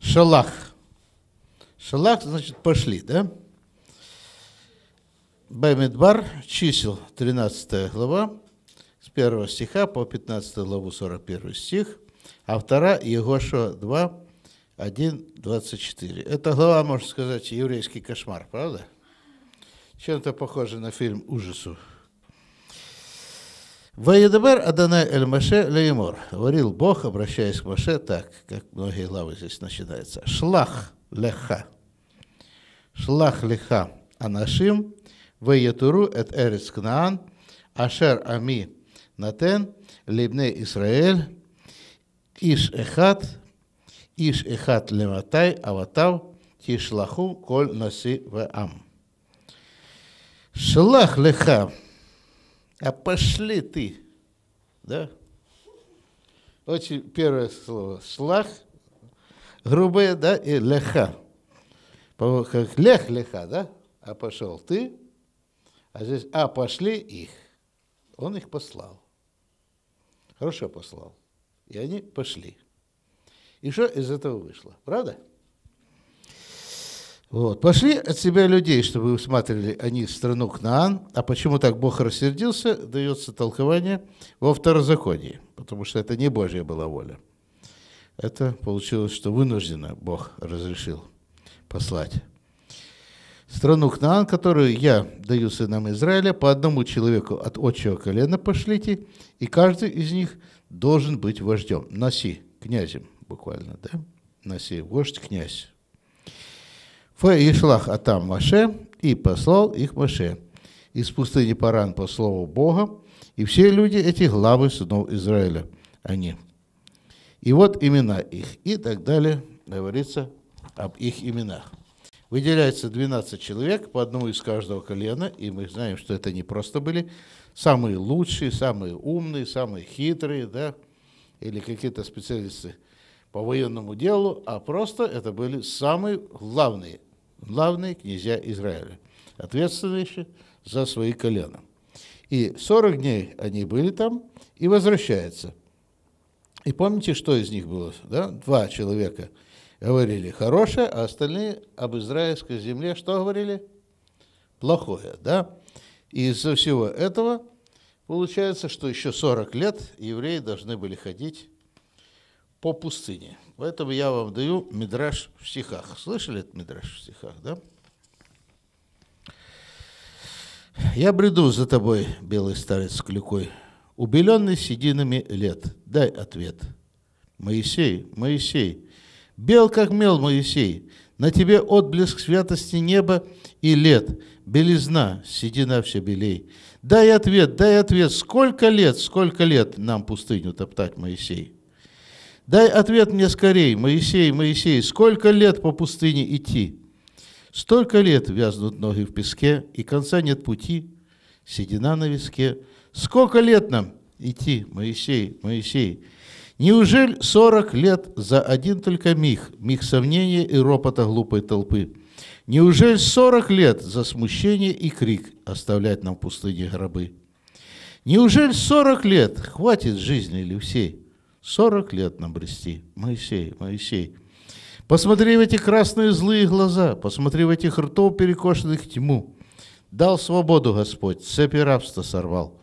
Шалах. Шалах, значит, пошли, да? Баймидбар, чисел, 13 глава, с 1 стиха по 15 главу 41 стих, а 2 Егоша 2, 1, 24. Эта глава, можно сказать, еврейский кошмар, правда? Чем-то похоже на фильм ужасов. Ваедабер Адане Эль Маше Леймор. Говорил Бог, обращаясь к Маше, так, как многие главы здесь начинаются. Шлах леха. Шлах леха анашим. Ваятуру эт эрец кнаан. Ашер ами натен. Лебне Исраэль. Иш эхат. Иш эхат лематай аватав. Тишлаху коль наси Ваам Шлах леха а пошли ты, да? Очень первое слово шлах, грубое, да, и леха. Как лех, леха, да? А пошел ты, а здесь, а пошли их. Он их послал. Хорошо послал. И они пошли. И что из этого вышло? Правда? Вот. Пошли от себя людей, чтобы усматривали они страну Кнаан. А почему так Бог рассердился, дается толкование во второзаконии, потому что это не Божья была воля. Это получилось, что вынужденно Бог разрешил послать. Страну Кнаан, которую я даю сынам Израиля, по одному человеку от отчего колена пошлите, и каждый из них должен быть вождем. носи князем буквально, да? носи вождь, князь. Фаишлах Атам Маше, и послал их Маше из пустыни Паран по слову Бога, и все люди эти главы сынов Израиля, они. И вот имена их, и так далее говорится об их именах. Выделяется 12 человек, по одному из каждого колена, и мы знаем, что это не просто были самые лучшие, самые умные, самые хитрые, да, или какие-то специалисты по военному делу, а просто это были самые главные главные князья Израиля, ответственные за свои колена. И 40 дней они были там и возвращаются. И помните, что из них было? Да? Два человека говорили хорошее, а остальные об израильской земле что говорили? Плохое, да? И из-за всего этого получается, что еще 40 лет евреи должны были ходить по пустыне. Поэтому я вам даю Мидраж в стихах. Слышали этот Мидраж в стихах, да? Я бреду за тобой, белый старец с клюкой, убеленный сединами лет. Дай ответ. Моисей, Моисей, бел как мел, Моисей, на тебе отблеск святости неба и лет, белизна, седина все белей. Дай ответ, дай ответ, сколько лет, сколько лет нам пустыню топтать, Моисей? Дай ответ мне скорей, Моисей, Моисей, сколько лет по пустыне идти? Столько лет вязнут ноги в песке, и конца нет пути, седина на виске. Сколько лет нам идти, Моисей, Моисей? Неужели сорок лет за один только миг, миг сомнения и ропота глупой толпы? Неужели сорок лет за смущение и крик оставлять нам в пустыне гробы? Неужели сорок лет хватит жизни ли всей? Сорок лет набрести, Моисей, Моисей. Посмотри в эти красные злые глаза, посмотри в этих ртов, перекошенных тьму. Дал свободу Господь, цепи рабства сорвал.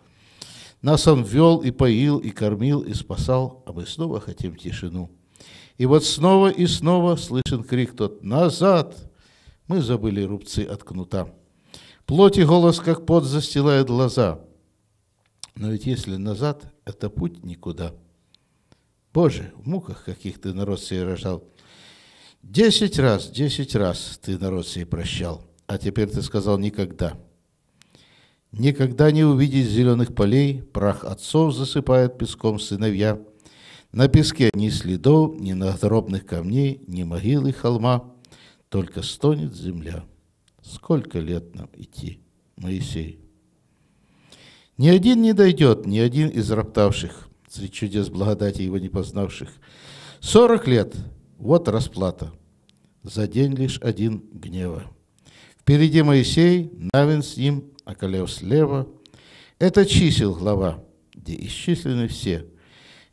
Нас Он вел и поил, и кормил, и спасал, а мы снова хотим тишину. И вот снова и снова слышен крик тот «Назад!» Мы забыли рубцы от кнута. Плоть и голос, как пот, застилает глаза. Но ведь если назад, это путь никуда – Боже, в муках каких ты народ сей рожал. Десять раз, десять раз ты народ сей прощал, а теперь ты сказал никогда. Никогда не увидеть зеленых полей, прах отцов засыпает песком сыновья. На песке ни следов, ни надгробных камней, ни могилы холма, только стонет земля. Сколько лет нам идти, Моисей? Ни один не дойдет, ни один из роптавших среди чудес благодати его не познавших. Сорок лет – вот расплата. За день лишь один гнева. Впереди Моисей, Навин с ним, Акалев слева. Это чисел глава, где исчислены все,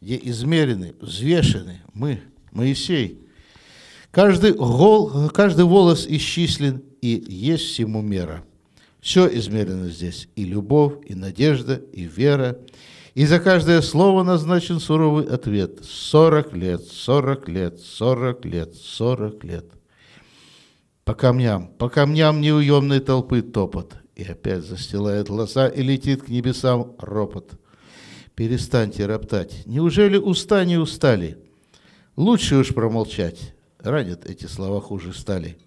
где измерены, взвешены мы, Моисей. Каждый, гол, каждый волос исчислен, и есть всему мера. Все измерено здесь, и любовь, и надежда, и вера, и за каждое слово назначен суровый ответ. Сорок лет, сорок лет, сорок лет, сорок лет. По камням, по камням неуемной толпы топот. И опять застилает лоса и летит к небесам ропот. Перестаньте роптать. Неужели уста не устали? Лучше уж промолчать. Ранят эти слова хуже стали.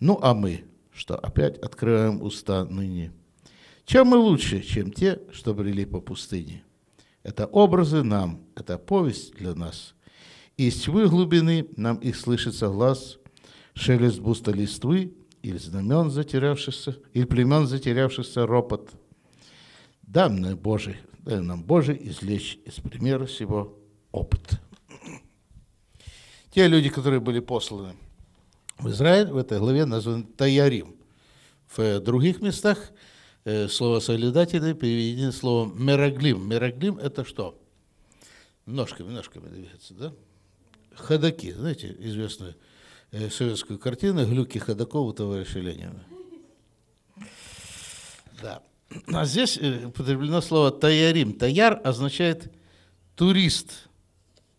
Ну а мы, что опять открываем уста ныне – чем мы лучше, чем те, что брели по пустыне? Это образы нам, это повесть для нас. Из тьмы глубины нам их слышится глаз, шелест буста листвы или знамен затерявшихся, или племен затерявшихся ропот. Дай нам, Боже, дай нам, Божий извлечь из примера сего опыт. Те люди, которые были посланы в Израиль, в этой главе названы Таярим. В других местах – Э, слово «солидатели» переведено словом «мераглим». «Мераглим» — это что? Ножками, ножками двигаться, да? Ходаки, знаете, известную э, советскую картину «Глюки Ходакова товарища Ленина». Да. А здесь э, употреблено слово «таярим». «Таяр» означает «турист».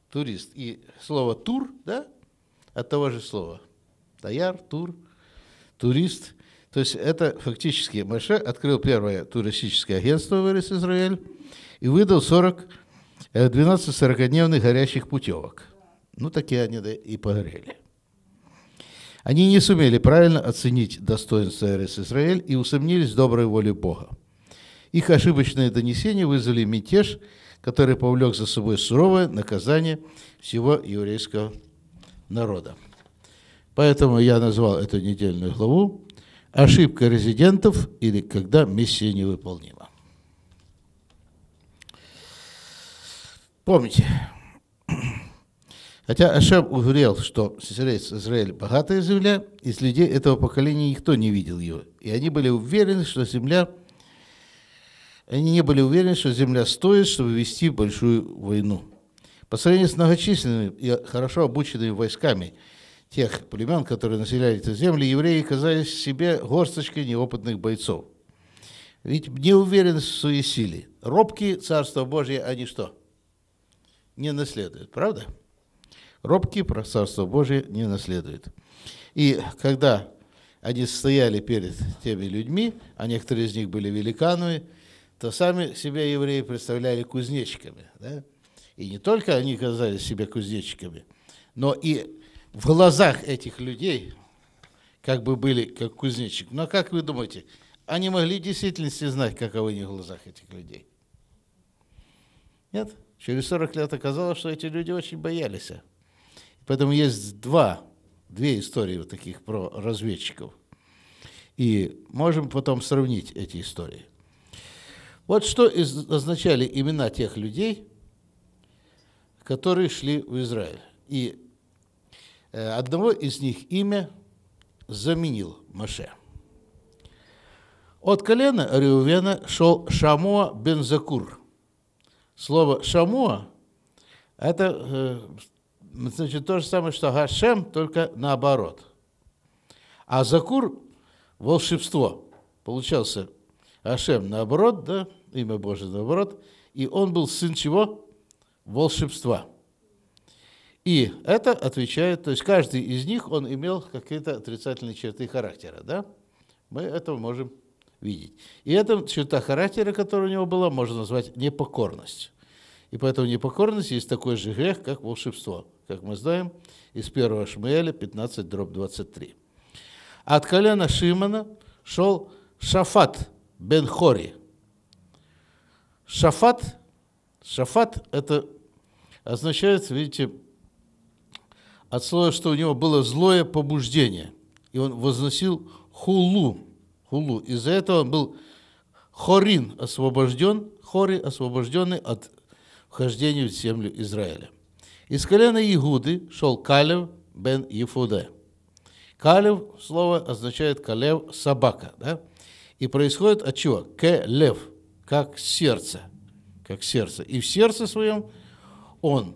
Турист. И слово «тур», да, от того же слова. «Таяр», «тур», «турист» – то есть это фактически Маше открыл первое туристическое агентство «Вырез Израиль» и выдал 40, 12 40-дневных горящих путевок. Ну, такие они и погорели. Они не сумели правильно оценить достоинство РС Израиль и усомнились в доброй воле Бога. Их ошибочные донесения вызвали мятеж, который повлек за собой суровое наказание всего еврейского народа. Поэтому я назвал эту недельную главу ошибка резидентов или когда миссия невыполнима. Помните, хотя Ашем уверял, что Израиль богатая земля, из людей этого поколения никто не видел ее. И они были уверены, что земля они не были уверены, что земля стоит, чтобы вести большую войну. По сравнению с многочисленными и хорошо обученными войсками – тех племен, которые населяли эти земли, евреи казались себе горсточкой неопытных бойцов. Ведь не уверен в своей силе. Робкие Царство Божье, они что? Не наследуют, правда? Робкие про Царство Божие не наследуют. И когда они стояли перед теми людьми, а некоторые из них были великанами, то сами себя евреи представляли кузнечиками. Да? И не только они казались себя кузнечиками, но и в глазах этих людей как бы были как кузнечик. Но как вы думаете, они могли в действительности знать, каковы они в глазах этих людей? Нет? Через 40 лет оказалось, что эти люди очень боялись. Поэтому есть два, две истории вот таких про разведчиков. И можем потом сравнить эти истории. Вот что из, означали имена тех людей, которые шли в Израиль. И Э, одного из них имя заменил Маше. От колена Реувена шел Шамуа бен Закур. Слово «шамуа» – это э, значит, то же самое, что «гашем», только наоборот. А «закур» – волшебство. Получался Ашем наоборот, да, имя Божие наоборот, и он был сын чего? Волшебства. И это отвечает, то есть каждый из них, он имел какие-то отрицательные черты характера, да? Мы это можем видеть. И эта черта характера, которая у него была, можно назвать непокорность. И поэтому непокорность есть такой же грех, как волшебство, как мы знаем, из 1 Шмуэля 15, дробь 23. От колена Шимона шел Шафат бен Хори. Шафат, Шафат это означает, видите, от слова, что у него было злое побуждение, и он возносил хулу, хулу. Из-за этого он был хорин освобожден, хори освобожденный от вхождения в землю Израиля. Из колена Игуды шел Калев бен Ефуде. Калев, слово означает калев, собака, да? И происходит от чего? Келев, как сердце, как сердце. И в сердце своем он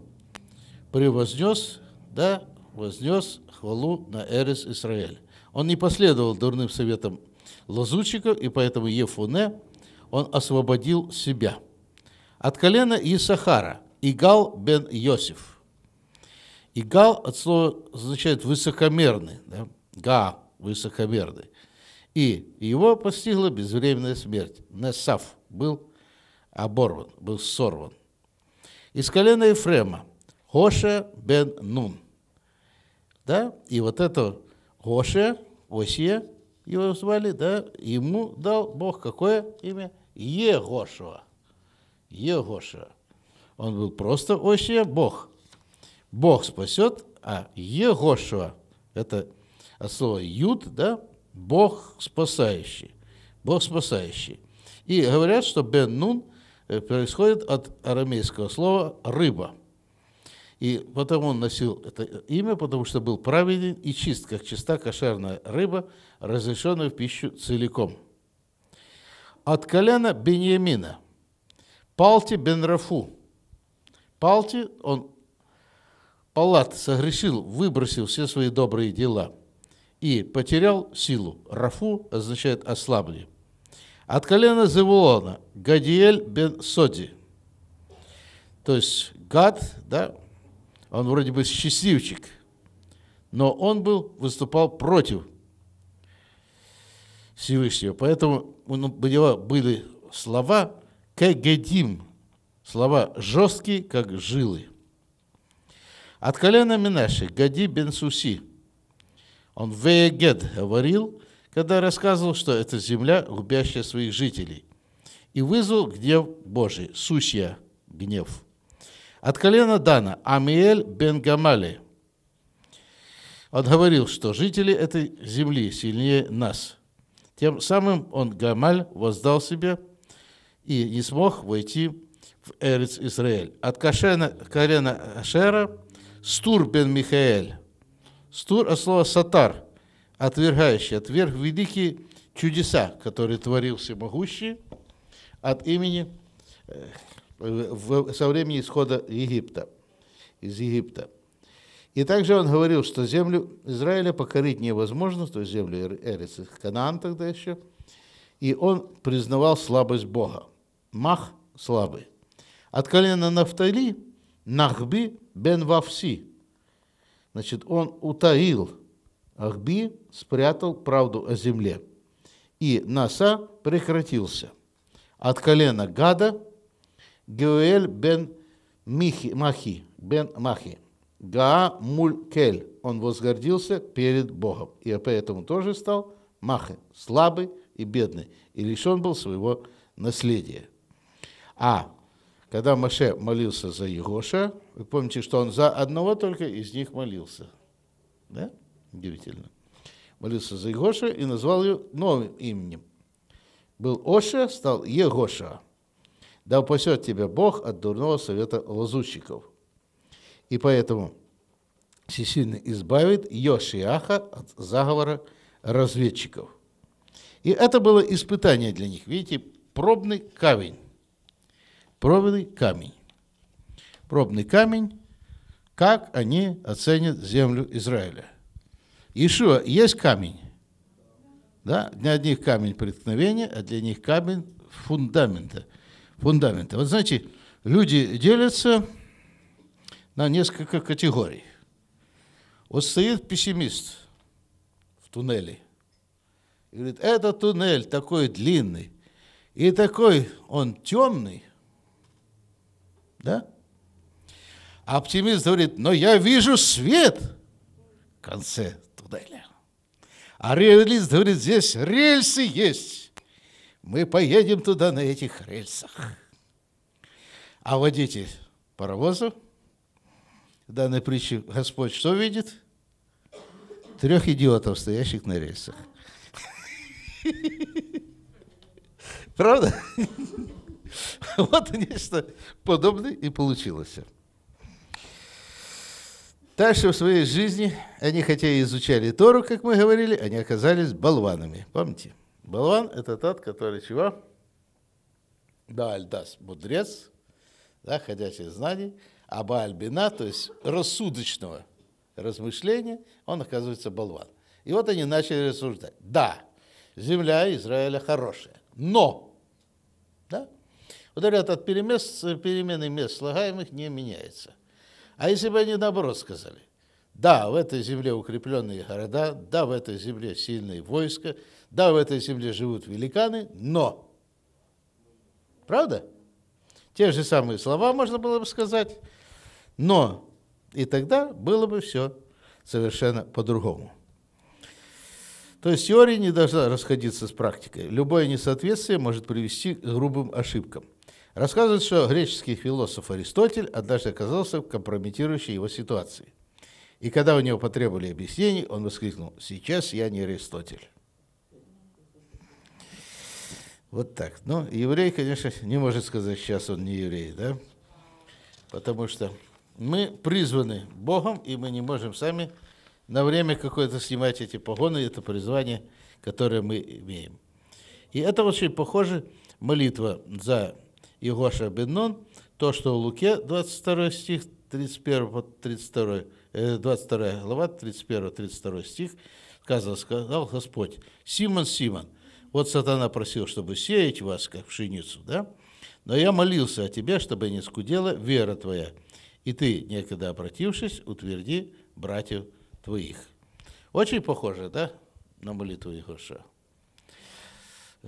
превознес да, вознес хвалу на Эрес Израиль. Он не последовал дурным советам лазутчиков, и поэтому Ефуне он освободил себя. От колена Исахара Игал бен Йосиф. Игал от слова означает высокомерный, да? га, высокомерный. И его постигла безвременная смерть. Несав был оборван, был сорван. Из колена Ефрема Хоше бен Нун да, и вот это Гоше, Осия, его звали, да, ему дал Бог какое имя? Егошева. Егошева. Он был просто Осия, Бог. Бог спасет, а Егошева, это от слова Юд, да, Бог спасающий. Бог спасающий. И говорят, что Бен Нун э, происходит от арамейского слова «рыба». И потому он носил это имя, потому что был праведен и чист, как чиста кошерная рыба, разрешенная в пищу целиком. От колена Беньямина. Палти бен Рафу. Палти, он, Палат согрешил, выбросил все свои добрые дела и потерял силу. Рафу означает ослабли. От колена Зевулона Гадиэль бен Соди. То есть Гад, да, он вроде бы счастливчик, но он был, выступал против Всевышнего. Поэтому у ну, него ну, были слова «кегедим», слова жесткие, как жилы. От колена Минаши, Гади бен Суси, он «веегед» говорил, когда рассказывал, что это земля, губящая своих жителей, и вызвал гнев Божий, Сусья, гнев. От колена Дана Амиэль бен Гамали. Он говорил, что жители этой земли сильнее нас. Тем самым он, Гамаль, воздал себе и не смог войти в Эрец Израиль. От Кашена, колена Ашера Стур бен Михаэль. Стур от слова «сатар», отвергающий, отверг великие чудеса, которые творил всемогущий от имени э, в, со времени исхода Египта, из Египта. И также он говорил, что землю Израиля покорить невозможно, то есть землю Эрис и Канаан тогда еще. И он признавал слабость Бога. Мах – слабый. От колена Нафтали – Нахби бен Вавси. Значит, он утаил, Ахби спрятал правду о земле. И Наса прекратился. От колена Гада – Гюэль бен Михи, Махи, бен Махи. Га муль кель. Он возгордился перед Богом. И поэтому тоже стал Махи слабый и бедный. И лишен был своего наследия. А когда Маше молился за Егоша, вы помните, что он за одного только из них молился. Да? Удивительно. Молился за Егоша и назвал ее новым именем. Был Оша, стал Егоша да упасет тебя Бог от дурного совета лазутчиков. И поэтому всесильно избавит Йошиаха от заговора разведчиков. И это было испытание для них. Видите, пробный камень. Пробный камень. Пробный камень, как они оценят землю Израиля. Ишуа, есть камень. Да? Для одних камень преткновения, а для них камень фундамента – фундамента. Вот знаете, люди делятся на несколько категорий. Вот стоит пессимист в туннеле и говорит, этот туннель такой длинный, и такой он темный, да? А оптимист говорит, но я вижу свет в конце туннеля. А реалист говорит, здесь рельсы есть мы поедем туда на этих рельсах. А водитель паровоза, в данной притче Господь что видит? Трех идиотов, стоящих на рельсах. Правда? Вот нечто подобное и получилось. Дальше в своей жизни они, хотя и изучали Тору, как мы говорили, они оказались болванами. Помните? Болван – это тот, который чего? Баальдас – мудрец, да, ходячий знаний, а Баальбина, то есть рассудочного размышления, он оказывается болван. И вот они начали рассуждать. Да, земля Израиля хорошая, но да, вот говорят, от перемест, перемены мест слагаемых не меняется. А если бы они наоборот сказали, да, в этой земле укрепленные города, да, в этой земле сильные войска, да, в этой земле живут великаны, но. Правда? Те же самые слова можно было бы сказать, но. И тогда было бы все совершенно по-другому. То есть теория не должна расходиться с практикой. Любое несоответствие может привести к грубым ошибкам. Рассказывают, что греческий философ Аристотель однажды оказался в компрометирующей его ситуации. И когда у него потребовали объяснений, он воскликнул «Сейчас я не Аристотель». Вот так. Ну, еврей, конечно, не может сказать, сейчас он не еврей, да? Потому что мы призваны Богом, и мы не можем сами на время какое-то снимать эти погоны, это призвание, которое мы имеем. И это очень похоже молитва за Егоша Беннон, то, что в Луке, 22 стих, 31 32, 22 глава, 31-32 стих, сказал: сказал Господь, Симон, Симон – вот сатана просил, чтобы сеять вас, как пшеницу, да? Но я молился о тебе, чтобы не скудела вера твоя. И ты, некогда обратившись, утверди братьев твоих. Очень похоже, да, на молитву Егоша,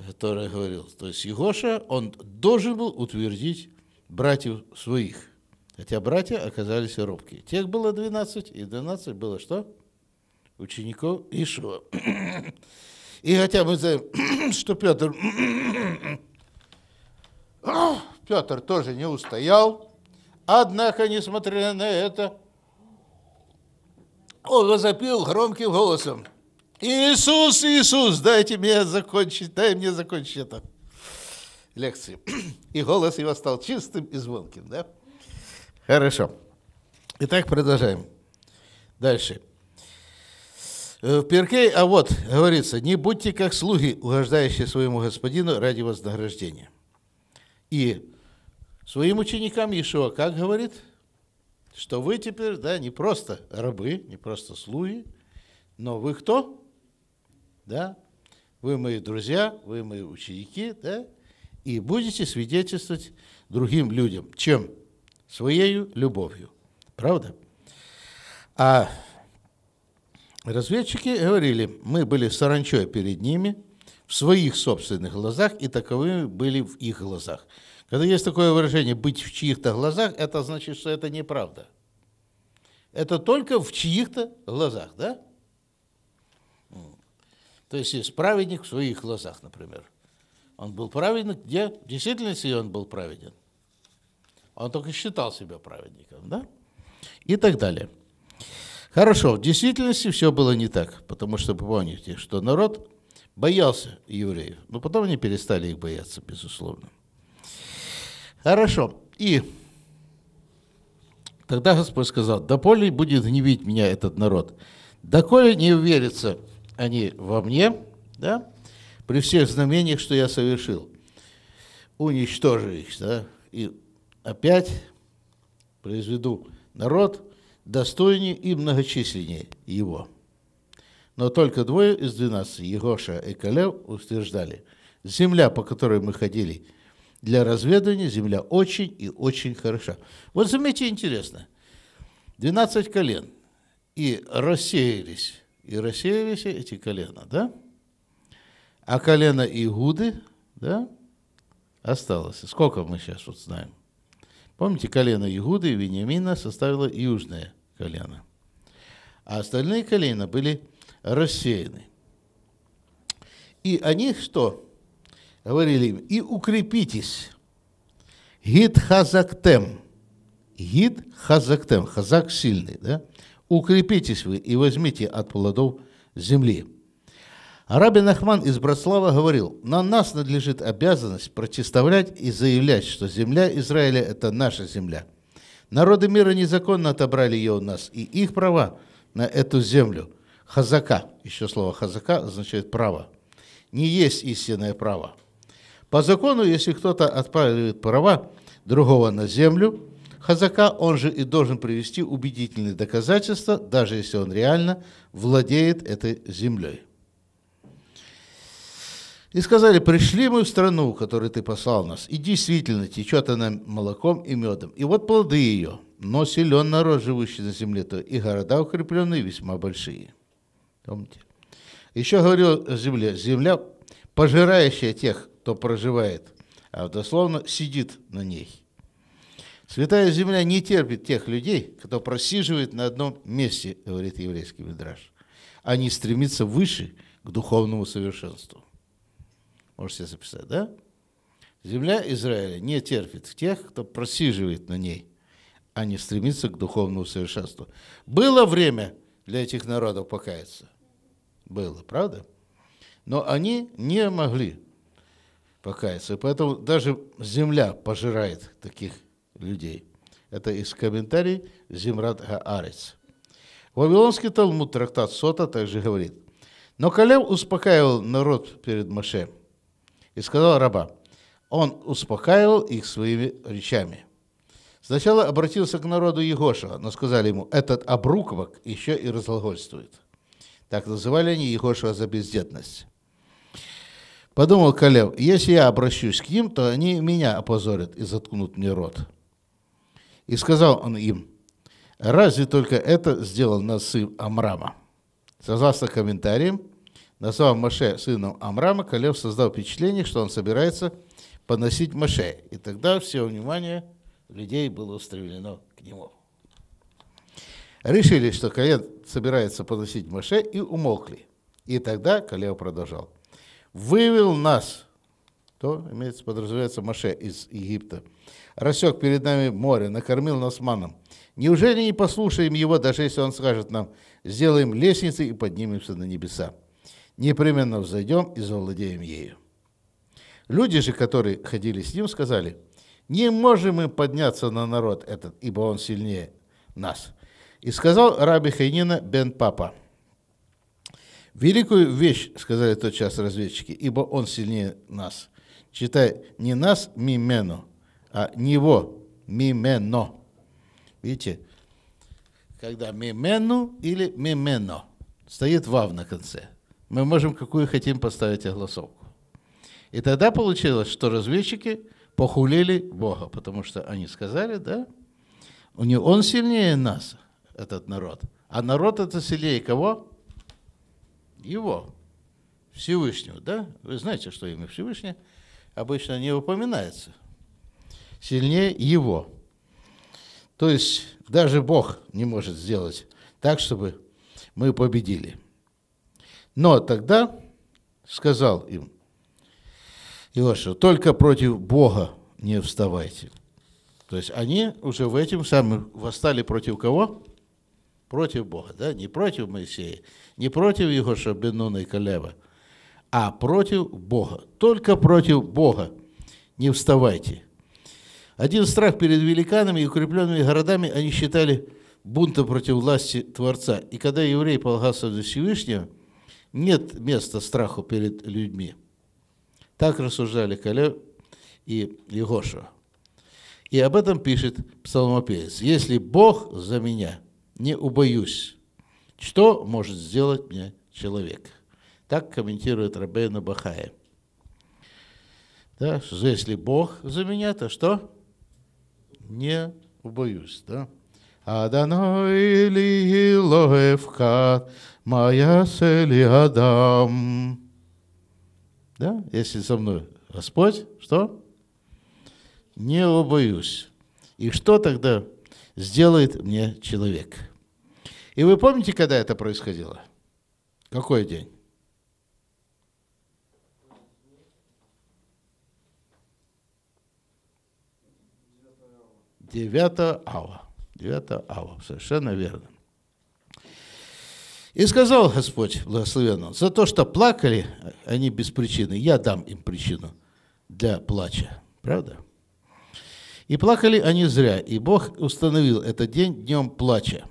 который э, говорил. То есть Егоша, он должен был утвердить братьев своих. Хотя братья оказались робкие. Тех было 12, и 12 было что? Учеников Ишуа. И хотя мы знаем, что Петр... Петр тоже не устоял, однако, несмотря на это, он возопил громким голосом. Иисус, Иисус, дайте мне закончить, дай мне закончить это лекции. И голос его стал чистым и звонким, да? Хорошо. Итак, продолжаем. Дальше. Э, Вперкей, а вот, говорится, не будьте как слуги, угождающие своему господину ради вознаграждения. И своим ученикам Иешуа как говорит? Что вы теперь, да, не просто рабы, не просто слуги, но вы кто? Да? Вы мои друзья, вы мои ученики, да? И будете свидетельствовать другим людям. Чем? Своею любовью. Правда? А Разведчики говорили, мы были саранчой перед ними, в своих собственных глазах, и таковыми были в их глазах. Когда есть такое выражение «быть в чьих-то глазах», это значит, что это неправда. Это только в чьих-то глазах, да? То есть есть праведник в своих глазах, например. Он был праведник, где в действительности он был праведен. Он только считал себя праведником, да? И так далее. Хорошо, в действительности все было не так, потому что помните, что народ боялся евреев, но потом они перестали их бояться, безусловно. Хорошо, и тогда Господь сказал, «Доколе будет гневить меня этот народ, доколе не уверятся они во мне, да, при всех знамениях, что я совершил, уничтожу их, да, и опять произведу народ, достойнее и многочисленнее его. Но только двое из двенадцати, Егоша и Калев, утверждали, земля, по которой мы ходили для разведывания, земля очень и очень хороша. Вот заметьте, интересно, 12 колен, и рассеялись, и рассеялись эти колена, да? А колено Игуды, да, осталось. Сколько мы сейчас вот знаем? Помните, колено Игуды и Вениамина составило южное колено. А остальные колена были рассеяны. И они что? Говорили им, и укрепитесь. Гид хазактем. Гид хазактем. Хазак сильный, да? Укрепитесь вы и возьмите от плодов земли. Раби Нахман из Братслава говорил, на нас надлежит обязанность протестовлять и заявлять, что земля Израиля – это наша земля. Народы мира незаконно отобрали ее у нас, и их права на эту землю – хазака, еще слово хазака означает право, не есть истинное право. По закону, если кто-то отправляет права другого на землю, хазака он же и должен привести убедительные доказательства, даже если он реально владеет этой землей. И сказали, пришли мы в страну, которую ты послал нас, и действительно течет она молоком и медом. И вот плоды ее, но силен народ, живущий на земле, то и города укрепленные весьма большие. Помните? Еще говорил о земле. Земля, пожирающая тех, кто проживает, а дословно сидит на ней. Святая земля не терпит тех людей, кто просиживает на одном месте, говорит еврейский мидраж. Они стремятся выше к духовному совершенству. Можете себе записать, да? Земля Израиля не терпит тех, кто просиживает на ней, а не стремится к духовному совершенству. Было время для этих народов покаяться. Было, правда? Но они не могли покаяться. И поэтому даже земля пожирает таких людей. Это из комментариев Зимрат Гаарец. Вавилонский Талмуд, трактат Сота, также говорит, «Но Калев успокаивал народ перед Машем, и сказал раба. Он успокаивал их своими речами. Сначала обратился к народу Егошева, но сказали ему, этот обруквок еще и разглагольствует. Так называли они Егошева за бездетность. Подумал Калев, если я обращусь к ним, то они меня опозорят и заткнут мне рот. И сказал он им, разве только это сделал Насып Амрама. Согласно комментариям, Назвав Маше сыном Амрама, Калев создал впечатление, что он собирается поносить Маше. И тогда все внимание людей было устремлено к нему. Решили, что Калев собирается поносить Маше, и умолкли. И тогда Калев продолжал. «Вывел нас, то, имеется, подразумевается, Маше из Египта, рассек перед нами море, накормил нас маном. Неужели не послушаем его, даже если он скажет нам, сделаем лестницы и поднимемся на небеса?» непременно взойдем и завладеем ею. Люди же, которые ходили с ним, сказали, не можем мы подняться на народ этот, ибо он сильнее нас. И сказал раби Хайнина бен Папа, «Великую вещь, — сказали тотчас разведчики, — ибо он сильнее нас. Читай, не нас мимено, а него мимено». Видите, когда мимену или мимено стоит вав на конце – мы можем какую хотим поставить огласовку. И тогда получилось, что разведчики похулили Бога, потому что они сказали, да, у него, он сильнее нас, этот народ. А народ это сильнее кого? Его. Всевышнего, да? Вы знаете, что имя Всевышнее обычно не упоминается. Сильнее его. То есть даже Бог не может сделать так, чтобы мы победили. Но тогда сказал им, Иоша: только против Бога не вставайте. То есть они уже в этом самом восстали против кого? Против Бога, да? Не против Моисея, не против его Шабинуна и Калева, а против Бога. Только против Бога не вставайте. Один страх перед великанами и укрепленными городами они считали бунтом против власти Творца. И когда еврей полагался до Всевышнего – нет места страху перед людьми. Так рассуждали Калев и Егошева. И об этом пишет псалмопевец. «Если Бог за меня, не убоюсь, что может сделать мне человек?» Так комментирует Рабейна Бахая. Да, если Бог за меня, то что? Не убоюсь, да? Адоной или Элоэвкат, моя сели Адам. Да? Если со мной Господь, что? Не убоюсь. И что тогда сделает мне человек? И вы помните, когда это происходило? Какой день? Девятого ава. 9 ава, совершенно верно. И сказал Господь благословенно, за то, что плакали они без причины, я дам им причину для плача. Правда? И плакали они зря, и Бог установил этот день днем плача.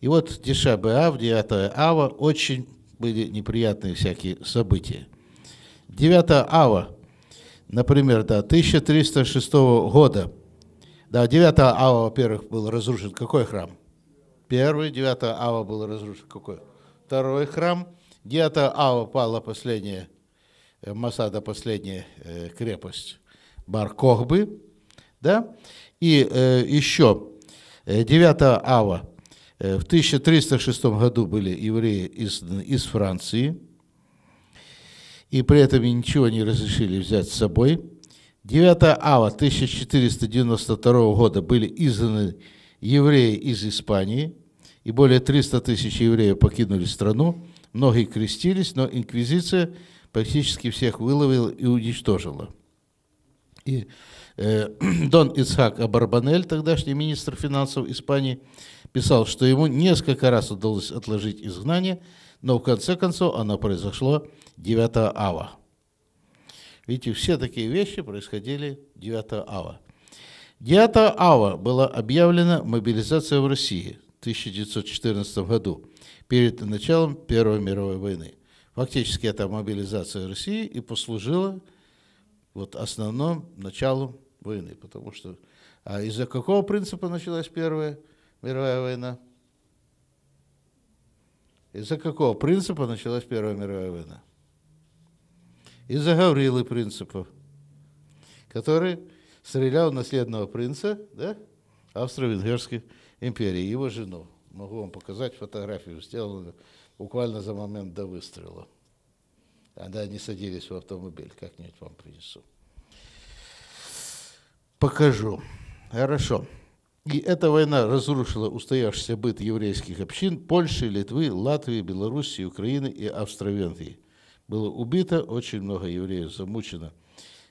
И вот Деша Беав, 9 Ава, очень были неприятные всякие события. 9 Ава, например, до да, 1306 года – да, 9 ава, во-первых, был разрушен какой храм? Первый, 9 ава был разрушен какой? Второй храм. 9 ава пала последняя, э, Масада последняя э, крепость Баркохбы. Да? И э, еще 9 э, ава в 1306 году были евреи из, из Франции, и при этом ничего не разрешили взять с собой – 9 ава 1492 года были изгнаны евреи из Испании, и более 300 тысяч евреев покинули страну. Многие крестились, но инквизиция практически всех выловила и уничтожила. И э, Дон Ицхак Абарбанель, тогдашний министр финансов Испании, писал, что ему несколько раз удалось отложить изгнание, но в конце концов оно произошло 9 ава. Видите, все такие вещи происходили 9 ава. 9 ава была объявлена мобилизация в России в 1914 году перед началом Первой мировой войны. Фактически это мобилизация России и послужила вот основным началом войны, потому что а из-за какого принципа началась Первая мировая война? Из-за какого принципа началась Первая мировая война? из-за Гаврилы принципа, который стрелял наследного принца да, Австро-Венгерской империи, его жену. Могу вам показать фотографию, сделанную буквально за момент до выстрела. Когда они садились в автомобиль, как-нибудь вам принесу. Покажу. Хорошо. И эта война разрушила устоявшийся быт еврейских общин Польши, Литвы, Латвии, Белоруссии, Украины и Австро-Венгрии. Было убито очень много евреев, замучено.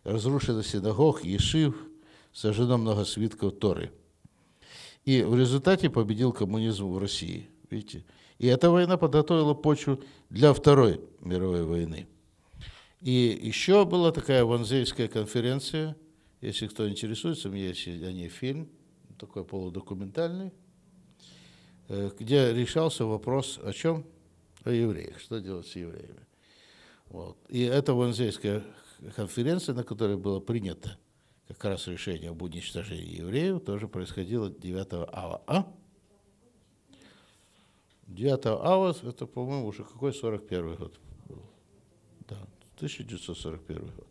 Разрушено синагог, ешив, сожжено много свитков Торы. И в результате победил коммунизм в России. Видите? И эта война подготовила почву для Второй мировой войны. И еще была такая ванзейская конференция, если кто интересуется, у меня есть о ней фильм, такой полудокументальный, э, где решался вопрос о чем? О евреях, что делать с евреями. Вот. И это Ванзейская конференция, на которой было принято как раз решение об уничтожении евреев, тоже происходило 9 ава. А? 9 ава, это, по-моему, уже какой 41 год был. Да, 1941 год.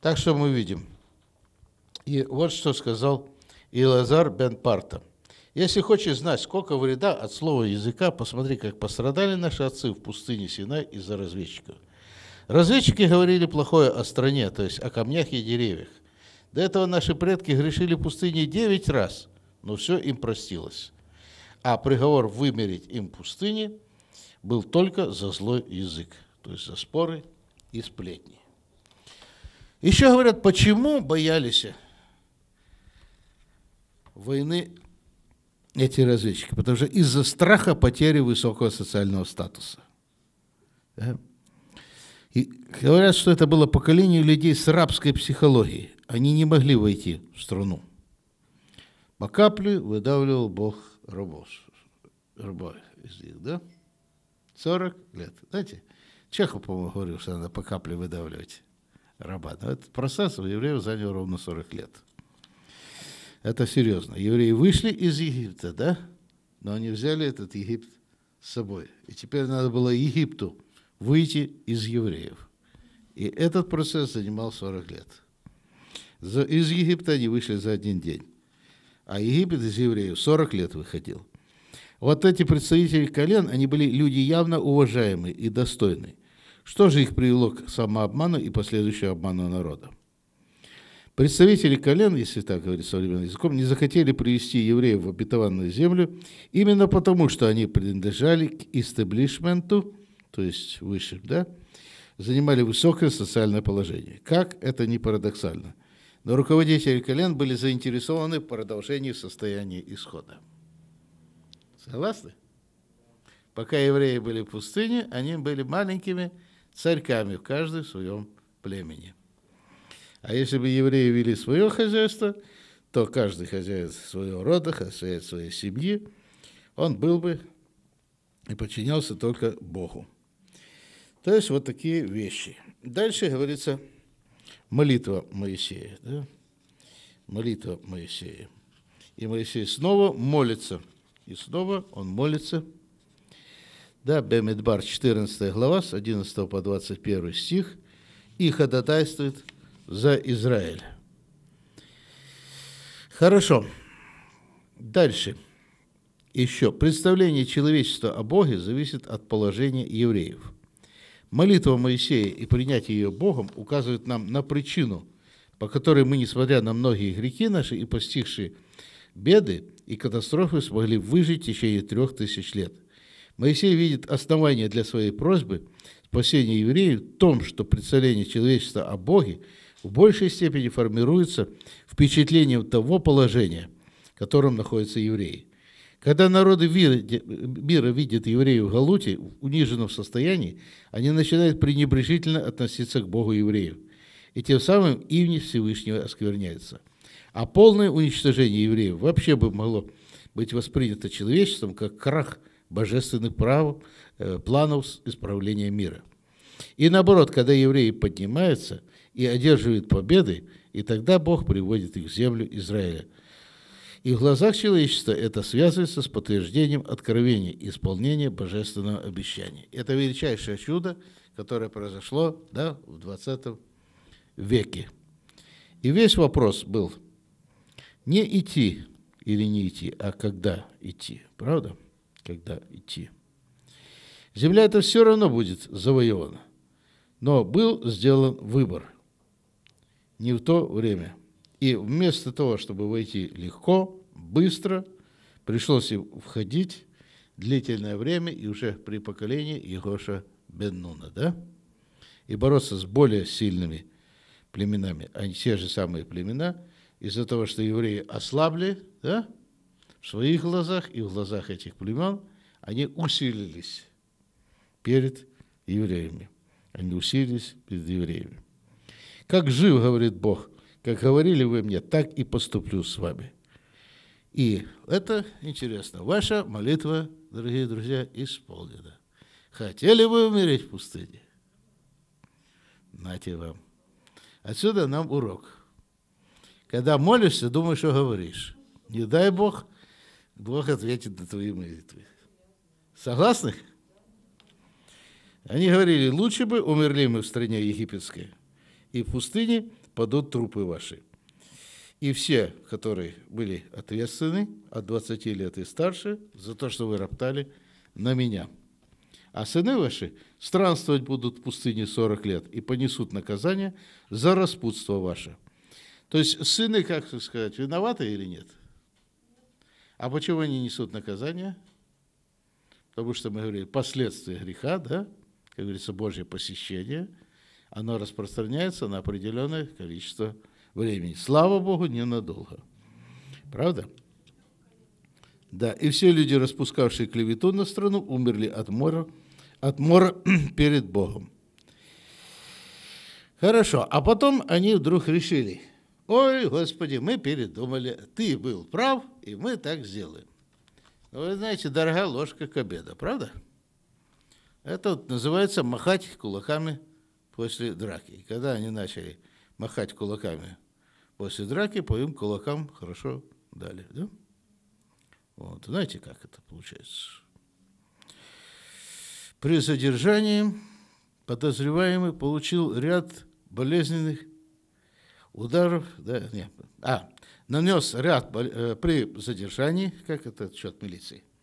Так что мы видим. И вот что сказал Илазар Бен Парта – если хочешь знать, сколько вреда от слова языка, посмотри, как пострадали наши отцы в пустыне Синай из-за разведчиков. Разведчики говорили плохое о стране, то есть о камнях и деревьях. До этого наши предки грешили пустыне девять раз, но все им простилось. А приговор вымерить им пустыни был только за злой язык, то есть за споры и сплетни. Еще говорят, почему боялись войны эти разведчики, потому что из-за страха потери высокого социального статуса. Да? И говорят, что это было поколение людей с рабской психологией. Они не могли войти в страну. По капле выдавливал Бог рабов, рабов из них, да? 40 лет. Знаете, Чехов, по-моему, говорил, что надо по капле выдавливать раба. Но этот процесс у евреев занял ровно 40 лет это серьезно. Евреи вышли из Египта, да? Но они взяли этот Египет с собой. И теперь надо было Египту выйти из евреев. И этот процесс занимал 40 лет. Из Египта они вышли за один день. А Египет из евреев 40 лет выходил. Вот эти представители колен, они были люди явно уважаемые и достойные. Что же их привело к самообману и последующему обману народа? Представители колен, если так говорить современным языком, не захотели привести евреев в обетованную землю именно потому, что они принадлежали к истеблишменту, то есть высшим, да, занимали высокое социальное положение. Как это не парадоксально. Но руководители колен были заинтересованы в продолжении состояния исхода. Согласны? Пока евреи были в пустыне, они были маленькими царьками в каждом своем племени. А если бы евреи вели свое хозяйство, то каждый хозяин своего рода, хозяин своей семьи, он был бы и подчинялся только Богу. То есть вот такие вещи. Дальше говорится молитва Моисея. Да? Молитва Моисея. И Моисей снова молится. И снова он молится. Да, Бемидбар, 14 глава, с 11 по 21 стих. И ходатайствует за Израиль. Хорошо. Дальше. Еще. Представление человечества о Боге зависит от положения евреев. Молитва Моисея и принятие ее Богом указывает нам на причину, по которой мы, несмотря на многие грехи наши и постигшие беды и катастрофы, смогли выжить в течение трех тысяч лет. Моисей видит основание для своей просьбы спасения евреев в том, что представление человечества о Боге – в большей степени формируется впечатлением того положения, в котором находятся евреи. Когда народы мира видят евреев в Галуте, в униженном состоянии, они начинают пренебрежительно относиться к Богу евреев. И тем самым имя Всевышнего оскверняется. А полное уничтожение евреев вообще бы могло быть воспринято человечеством как крах божественных прав, э, планов исправления мира – и наоборот, когда евреи поднимаются и одерживают победы, и тогда Бог приводит их в землю Израиля. И в глазах человечества это связывается с подтверждением откровения, исполнения божественного обещания. Это величайшее чудо, которое произошло да, в 20 веке. И весь вопрос был не идти или не идти, а когда идти, правда? Когда идти. Земля это все равно будет завоевана. Но был сделан выбор не в то время. И вместо того, чтобы войти легко, быстро, пришлось входить длительное время и уже при поколении Егоша Беннуна, да? И бороться с более сильными племенами, а не те же самые племена, из-за того, что евреи ослабли, да, в своих глазах и в глазах этих племен, они усилились перед евреями. Они уселись перед евреями. «Как жив, — говорит Бог, — как говорили вы мне, так и поступлю с вами». И это интересно. Ваша молитва, дорогие друзья, исполнена. Хотели вы умереть в пустыне? Нате вам. Отсюда нам урок. Когда молишься, думаешь, что говоришь. Не дай Бог, Бог ответит на твои молитвы. Согласны? Они говорили, лучше бы умерли мы в стране египетской, и в пустыне падут трупы ваши. И все, которые были ответственны от 20 лет и старше, за то, что вы роптали на меня. А сыны ваши странствовать будут в пустыне 40 лет и понесут наказание за распутство ваше. То есть сыны, как сказать, виноваты или нет? А почему они несут наказание? Потому что мы говорили, последствия греха, да? как говорится, Божье посещение, оно распространяется на определенное количество времени. Слава Богу, ненадолго. Правда? Да, и все люди, распускавшие клевету на страну, умерли от мора, от мора перед Богом. Хорошо, а потом они вдруг решили, ой, Господи, мы передумали, ты был прав, и мы так сделаем. Вы знаете, дорога ложка к обеду, правда? Правда? Это вот называется махать кулаками после драки. И когда они начали махать кулаками после драки, по им кулакам хорошо дали. Да? Вот. Знаете, как это получается? При задержании подозреваемый получил ряд болезненных ударов, да, нет, а, нанес ряд, э, при задержании, как это, счет милиции –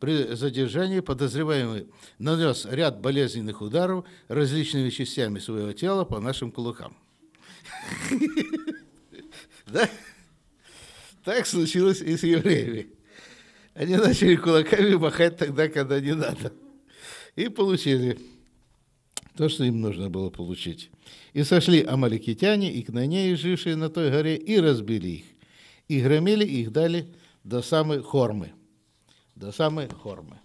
при задержании подозреваемый нанес ряд болезненных ударов различными частями своего тела по нашим кулакам. Да? Так случилось и с евреями. Они начали кулаками махать тогда, когда не надо. И получили то, что им нужно было получить. И сошли амаликитяне и кнанеи, жившие на той горе, и разбили их. И громили их дали до самой Хормы до самой Хормы.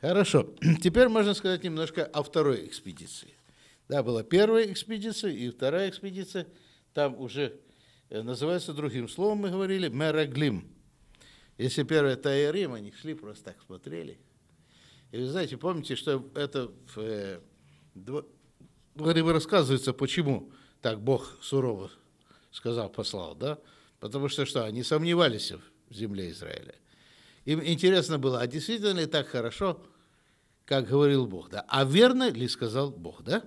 Хорошо, теперь можно сказать немножко о второй экспедиции. Да, была первая экспедиция и вторая экспедиция, там уже э, называется другим словом, мы говорили, Мераглим. Если первая Таярим, они шли, просто так смотрели. И вы знаете, помните, что это в, э, дво... рассказывается, почему так Бог сурово сказал, послал, да? Потому что что, они сомневались в земле Израиля. Им интересно было, а действительно ли так хорошо, как говорил Бог, да? А верно ли сказал Бог, да?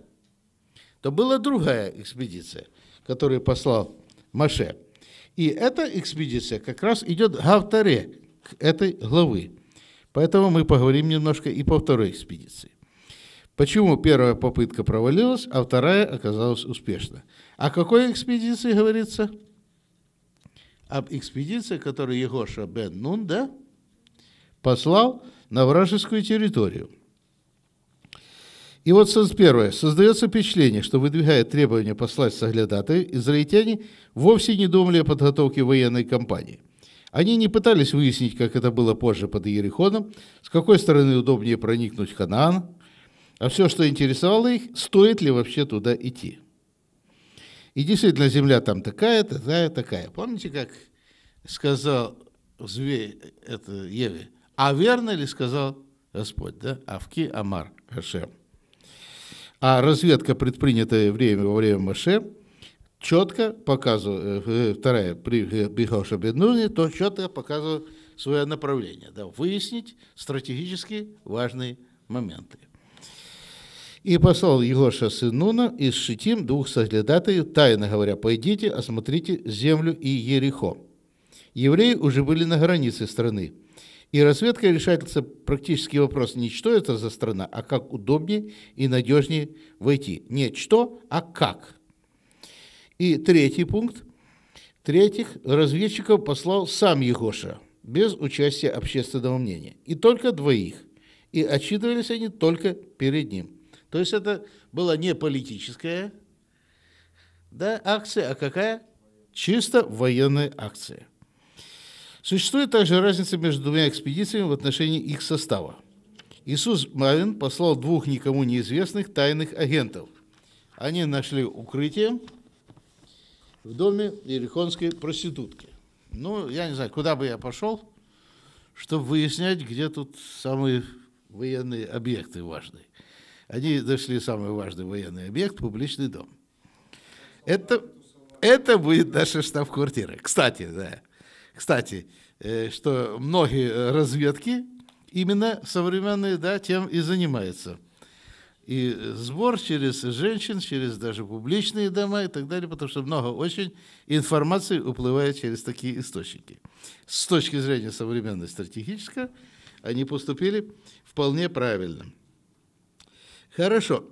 То была другая экспедиция, которую послал Маше. И эта экспедиция как раз идет к авторе к этой главы. Поэтому мы поговорим немножко и по второй экспедиции. Почему первая попытка провалилась, а вторая оказалась успешна? О какой экспедиции говорится? Об экспедиции, которую Егоша бен Нун, да? послал на вражескую территорию. И вот первое. Создается впечатление, что, выдвигая требования послать соглядатая, израильтяне вовсе не думали о подготовке военной кампании. Они не пытались выяснить, как это было позже под Иерихоном, с какой стороны удобнее проникнуть в Ханаан, а все, что интересовало их, стоит ли вообще туда идти. И действительно, земля там такая, такая, такая. Помните, как сказал Звей это Еве? А верно ли сказал Господь, да? Авки Амар Хашем. А разведка, предпринятая время, во время Маше, четко показывала. Э, э, вторая, при Бихоша э, Беднуни то четко показывала свое направление, да, выяснить стратегически важные моменты. И послал Егоша сынуна из Шитим двух соглядатаю, тайно говоря, «Пойдите, осмотрите землю и Ерехо». Евреи уже были на границе страны – и разведка решается практически вопрос не что это за страна, а как удобнее и надежнее войти. Не что, а как. И третий пункт. Третьих разведчиков послал сам Егоша, без участия общественного мнения. И только двоих. И отчитывались они только перед ним. То есть это была не политическая да, акция, а какая? Чисто военная акция. Существует также разница между двумя экспедициями в отношении их состава. Иисус Марин послал двух никому неизвестных тайных агентов. Они нашли укрытие в доме иерихонской проститутки. Ну, я не знаю, куда бы я пошел, чтобы выяснять, где тут самые военные объекты важные. Они нашли самый важный военный объект – публичный дом. Это, это будет наша штаб-квартира. Кстати, да. Кстати, э, что многие э, разведки именно современные, да, тем и занимаются. И сбор через женщин, через даже публичные дома и так далее, потому что много очень информации уплывает через такие источники. С точки зрения современной стратегической, они поступили вполне правильно. Хорошо.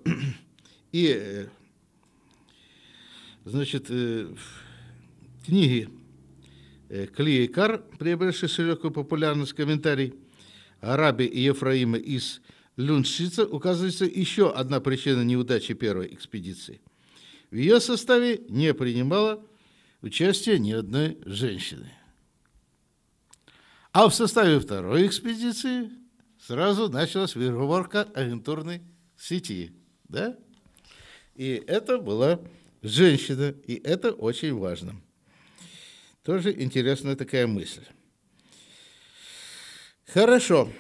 И, э, значит, книги Э, Клейкар, приобретший широкую популярность, комментарий Араби и Ефраима из Люншица, указывается еще одна причина неудачи первой экспедиции. В ее составе не принимала участие ни одной женщины. А в составе второй экспедиции сразу началась вербовка агентурной сети. Да? И это была женщина, и это очень важно. Тоже интересная такая мысль. Хорошо.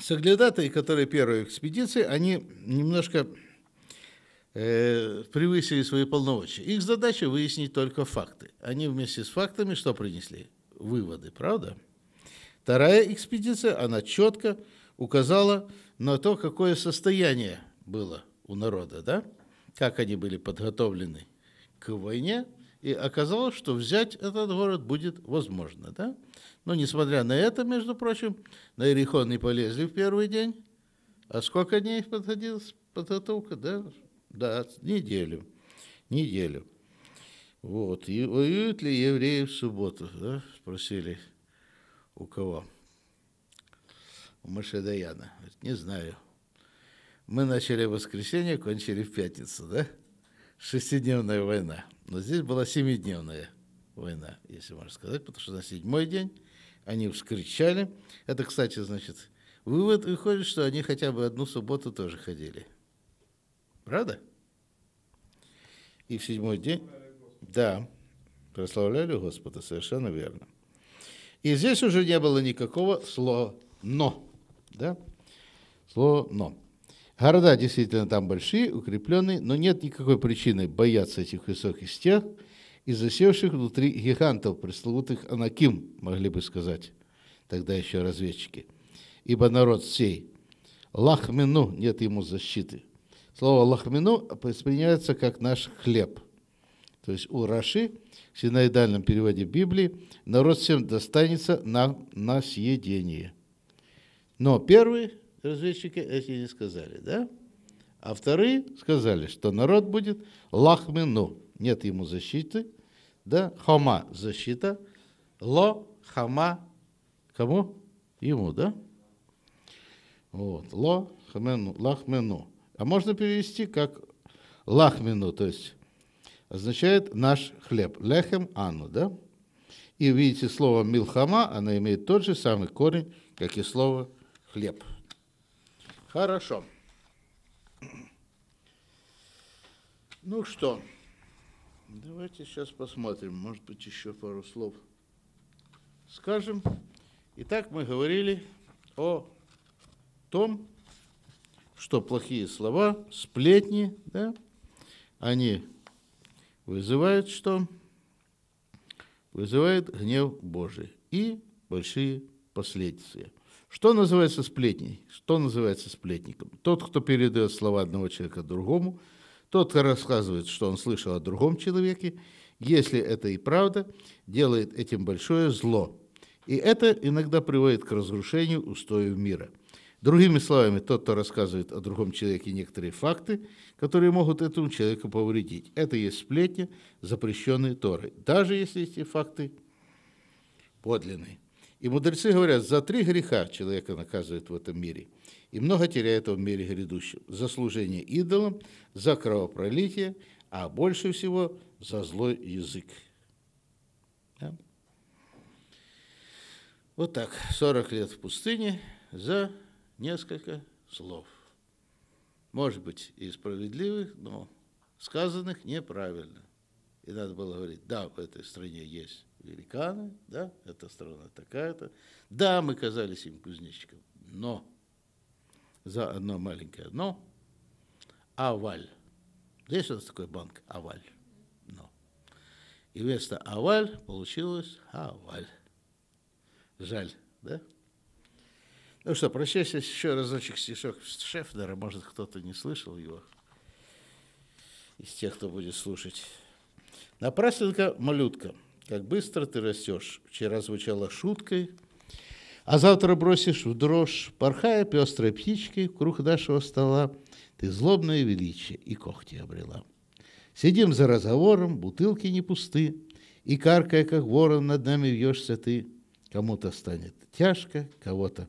Соглядатые, которые первые экспедиции, они немножко э, превысили свои полномочия. Их задача выяснить только факты. Они вместе с фактами что принесли? Выводы, правда? Вторая экспедиция, она четко указала на то, какое состояние было у народа, да? Как они были подготовлены к войне – и оказалось, что взять этот город будет возможно. Да? Но несмотря на это, между прочим, на Иерихон не полезли в первый день. А сколько дней подходила подготовка? Да, да неделю. Неделю. Вот. И воюют ли евреи в субботу? Да? Спросили у кого? У Машедаяна. не знаю. Мы начали в воскресенье, кончили в пятницу, да? Шестидневная война. Но здесь была семидневная война, если можно сказать, потому что на седьмой день они вскричали. Это, кстати, значит, вывод выходит, что они хотя бы одну субботу тоже ходили. Правда? И в седьмой день... Да, прославляли Господа, совершенно верно. И здесь уже не было никакого слова «но». Да? Слово «но». Города действительно там большие, укрепленные, но нет никакой причины бояться этих высоких стен и засевших внутри гигантов, пресловутых анаким, могли бы сказать тогда еще разведчики. Ибо народ сей, лахмину, нет ему защиты. Слово лахмину воспринимается как наш хлеб. То есть у Раши, в синоидальном переводе Библии, народ всем достанется на, на съедение. Но первый разведчики эти не сказали, да? А вторые сказали, что народ будет лахмену, нет ему защиты, да, хама – защита, ло – хама – кому? Ему, да? Вот, ло – хамену, лахмену. А можно перевести как лахмену, то есть означает наш хлеб, лехем ану, да? И видите, слово милхама, оно имеет тот же самый корень, как и слово хлеб. Хорошо. Ну что, давайте сейчас посмотрим, может быть, еще пару слов скажем. Итак, мы говорили о том, что плохие слова, сплетни, да, они вызывают что? Вызывают гнев Божий и большие последствия – что называется сплетней? Что называется сплетником? Тот, кто передает слова одного человека другому, тот, кто рассказывает, что он слышал о другом человеке, если это и правда, делает этим большое зло. И это иногда приводит к разрушению устоев мира. Другими словами, тот, кто рассказывает о другом человеке некоторые факты, которые могут этому человеку повредить. Это есть сплетни, запрещенные Торой, даже если эти факты подлинные. И мудрецы говорят, за три греха человека наказывают в этом мире. И много теряет он в мире грядущем. За служение идолам, за кровопролитие, а больше всего за злой язык. Да? Вот так, 40 лет в пустыне за несколько слов. Может быть, и справедливых, но сказанных неправильно. И надо было говорить, да, в этой стране есть великаны, да, эта страна такая-то. Да, мы казались им кузнечиком, но за одно маленькое «но» – «Аваль». Здесь у нас такой банк «Аваль», «но». И вместо «Аваль» получилось «Аваль». Жаль, да? Ну что, прощайся еще разочек стишок Шефнера, может, кто-то не слышал его из тех, кто будет слушать. Напрасленка малютка – как быстро ты растешь. Вчера звучала шуткой, а завтра бросишь в дрожь, порхая пестрой птичкой круг нашего стола, ты злобное величие и когти обрела. Сидим за разговором, бутылки не пусты, и, каркая, как ворон, над нами вьешься ты. Кому-то станет тяжко, кого-то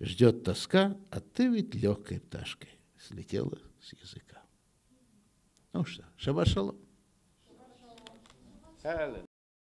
ждет тоска, а ты ведь легкой пташкой слетела с языка. Ну что, шабашалом.